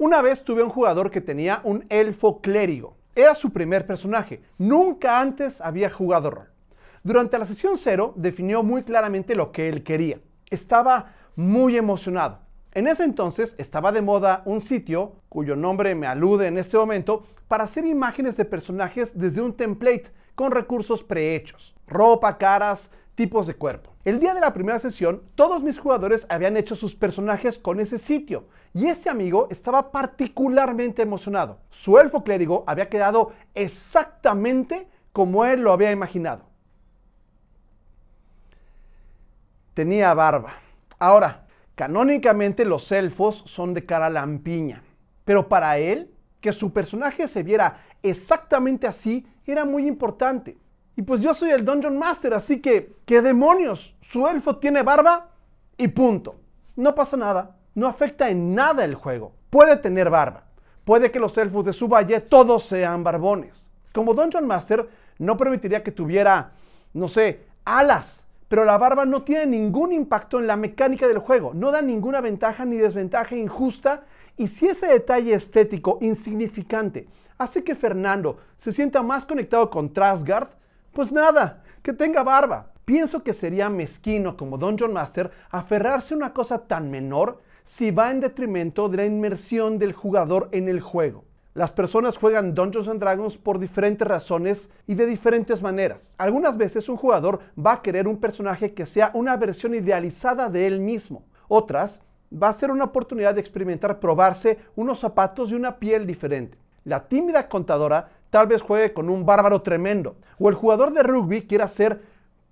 Una vez tuve un jugador que tenía un elfo clérigo. Era su primer personaje. Nunca antes había jugado rol. Durante la sesión cero definió muy claramente lo que él quería. Estaba muy emocionado. En ese entonces estaba de moda un sitio, cuyo nombre me alude en este momento, para hacer imágenes de personajes desde un template con recursos prehechos. Ropa, caras, tipos de cuerpo. El día de la primera sesión, todos mis jugadores habían hecho sus personajes con ese sitio y ese amigo estaba particularmente emocionado. Su elfo clérigo había quedado exactamente como él lo había imaginado. Tenía barba. Ahora, canónicamente los elfos son de cara lampiña, pero para él, que su personaje se viera exactamente así era muy importante. Y pues yo soy el Dungeon Master, así que, ¿qué demonios? Su elfo tiene barba y punto. No pasa nada, no afecta en nada el juego. Puede tener barba, puede que los elfos de su valle todos sean barbones. Como Dungeon Master, no permitiría que tuviera, no sé, alas, pero la barba no tiene ningún impacto en la mecánica del juego, no da ninguna ventaja ni desventaja injusta. Y si ese detalle estético insignificante hace que Fernando se sienta más conectado con Trasgard, pues nada, que tenga barba. Pienso que sería mezquino como Dungeon Master aferrarse a una cosa tan menor si va en detrimento de la inmersión del jugador en el juego. Las personas juegan Dungeons and Dragons por diferentes razones y de diferentes maneras. Algunas veces un jugador va a querer un personaje que sea una versión idealizada de él mismo. Otras va a ser una oportunidad de experimentar probarse unos zapatos de una piel diferente. La tímida contadora tal vez juegue con un bárbaro tremendo, o el jugador de rugby quiera ser,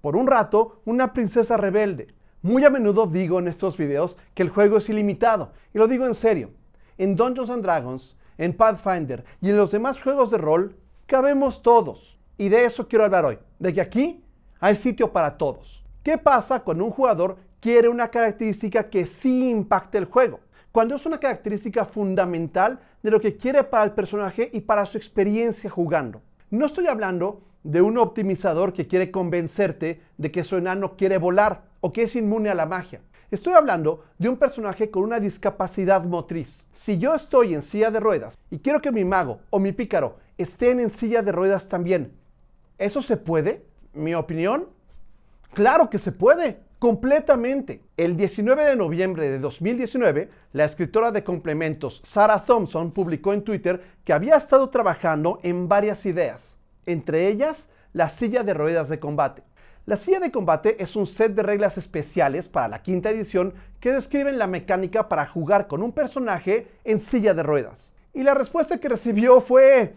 por un rato, una princesa rebelde. Muy a menudo digo en estos videos que el juego es ilimitado, y lo digo en serio. En Dungeons and Dragons, en Pathfinder y en los demás juegos de rol, cabemos todos. Y de eso quiero hablar hoy, de que aquí hay sitio para todos. ¿Qué pasa cuando un jugador quiere una característica que sí impacte el juego? cuando es una característica fundamental de lo que quiere para el personaje y para su experiencia jugando. No estoy hablando de un optimizador que quiere convencerte de que su enano quiere volar o que es inmune a la magia. Estoy hablando de un personaje con una discapacidad motriz. Si yo estoy en silla de ruedas y quiero que mi mago o mi pícaro estén en silla de ruedas también, ¿eso se puede? Mi opinión, claro que se puede completamente. El 19 de noviembre de 2019, la escritora de complementos Sarah Thompson publicó en Twitter que había estado trabajando en varias ideas, entre ellas la silla de ruedas de combate. La silla de combate es un set de reglas especiales para la quinta edición que describen la mecánica para jugar con un personaje en silla de ruedas. Y la respuesta que recibió fue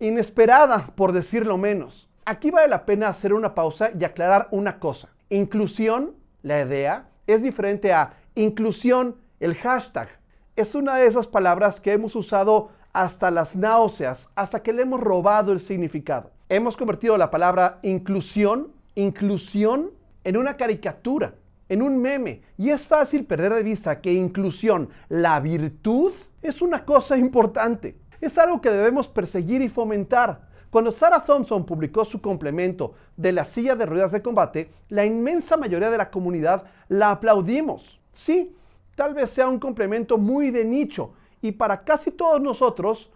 inesperada, por decirlo menos. Aquí vale la pena hacer una pausa y aclarar una cosa. Inclusión, la idea, es diferente a inclusión, el hashtag. Es una de esas palabras que hemos usado hasta las náuseas, hasta que le hemos robado el significado. Hemos convertido la palabra inclusión, inclusión, en una caricatura, en un meme. Y es fácil perder de vista que inclusión, la virtud, es una cosa importante. Es algo que debemos perseguir y fomentar. Cuando Sarah Thompson publicó su complemento de la silla de ruedas de combate, la inmensa mayoría de la comunidad la aplaudimos. Sí, tal vez sea un complemento muy de nicho y para casi todos nosotros,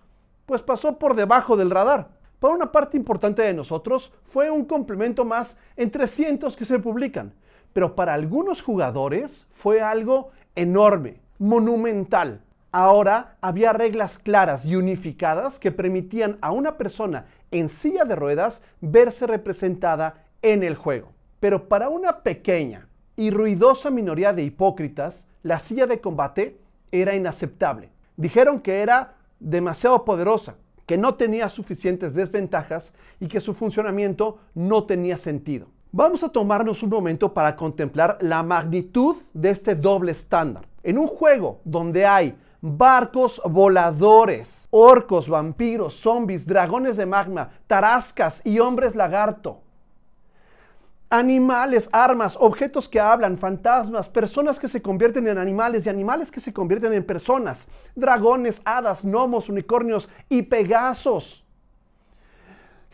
pues pasó por debajo del radar. Para una parte importante de nosotros fue un complemento más entre cientos que se publican, pero para algunos jugadores fue algo enorme, monumental, Ahora había reglas claras y unificadas que permitían a una persona en silla de ruedas verse representada en el juego. Pero para una pequeña y ruidosa minoría de hipócritas, la silla de combate era inaceptable. Dijeron que era demasiado poderosa, que no tenía suficientes desventajas y que su funcionamiento no tenía sentido. Vamos a tomarnos un momento para contemplar la magnitud de este doble estándar. En un juego donde hay barcos voladores, orcos, vampiros, zombies, dragones de magma, tarascas y hombres lagarto. Animales, armas, objetos que hablan, fantasmas, personas que se convierten en animales y animales que se convierten en personas, dragones, hadas, gnomos, unicornios y pegasos.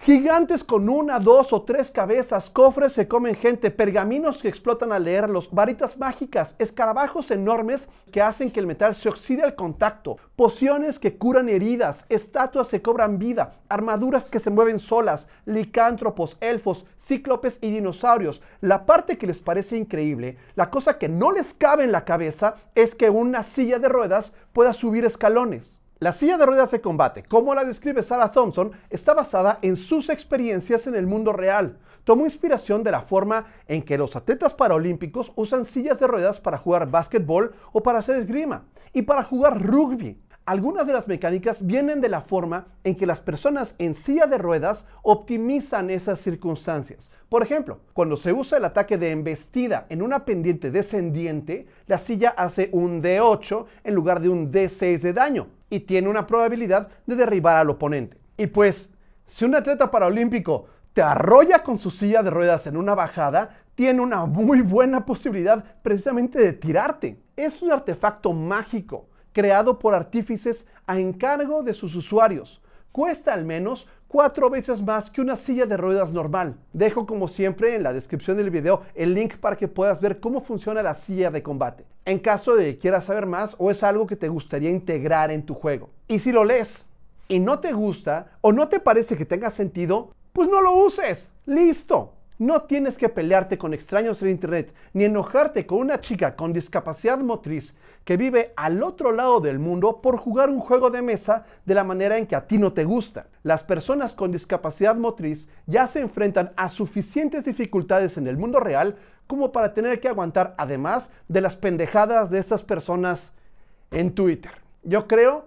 Gigantes con una, dos o tres cabezas, cofres se comen gente, pergaminos que explotan al leerlos, varitas mágicas, escarabajos enormes que hacen que el metal se oxide al contacto, pociones que curan heridas, estatuas que cobran vida, armaduras que se mueven solas, licántropos, elfos, cíclopes y dinosaurios. La parte que les parece increíble, la cosa que no les cabe en la cabeza, es que una silla de ruedas pueda subir escalones. La silla de ruedas de combate, como la describe Sarah Thompson, está basada en sus experiencias en el mundo real. Tomó inspiración de la forma en que los atletas paralímpicos usan sillas de ruedas para jugar básquetbol o para hacer esgrima y para jugar rugby. Algunas de las mecánicas vienen de la forma en que las personas en silla de ruedas optimizan esas circunstancias. Por ejemplo, cuando se usa el ataque de embestida en una pendiente descendiente, la silla hace un D8 en lugar de un D6 de daño y tiene una probabilidad de derribar al oponente. Y pues, si un atleta paralímpico te arrolla con su silla de ruedas en una bajada, tiene una muy buena posibilidad precisamente de tirarte. Es un artefacto mágico creado por artífices a encargo de sus usuarios. Cuesta al menos cuatro veces más que una silla de ruedas normal. Dejo como siempre en la descripción del video el link para que puedas ver cómo funciona la silla de combate, en caso de que quieras saber más o es algo que te gustaría integrar en tu juego. Y si lo lees y no te gusta o no te parece que tenga sentido, pues no lo uses. Listo. No tienes que pelearte con extraños en Internet ni enojarte con una chica con discapacidad motriz que vive al otro lado del mundo por jugar un juego de mesa de la manera en que a ti no te gusta. Las personas con discapacidad motriz ya se enfrentan a suficientes dificultades en el mundo real como para tener que aguantar además de las pendejadas de estas personas en Twitter. Yo creo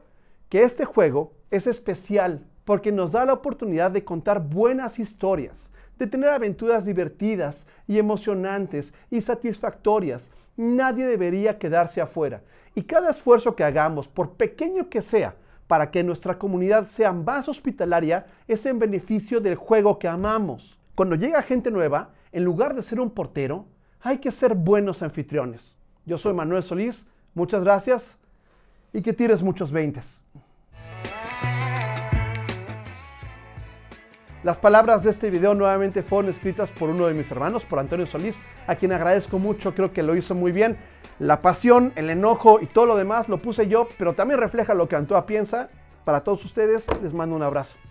que este juego es especial porque nos da la oportunidad de contar buenas historias de tener aventuras divertidas y emocionantes y satisfactorias. Nadie debería quedarse afuera. Y cada esfuerzo que hagamos, por pequeño que sea, para que nuestra comunidad sea más hospitalaria, es en beneficio del juego que amamos. Cuando llega gente nueva, en lugar de ser un portero, hay que ser buenos anfitriones. Yo soy Manuel Solís, muchas gracias y que tires muchos veintes. Las palabras de este video nuevamente fueron escritas por uno de mis hermanos, por Antonio Solís, a quien agradezco mucho, creo que lo hizo muy bien. La pasión, el enojo y todo lo demás lo puse yo, pero también refleja lo que Antoa piensa. Para todos ustedes les mando un abrazo.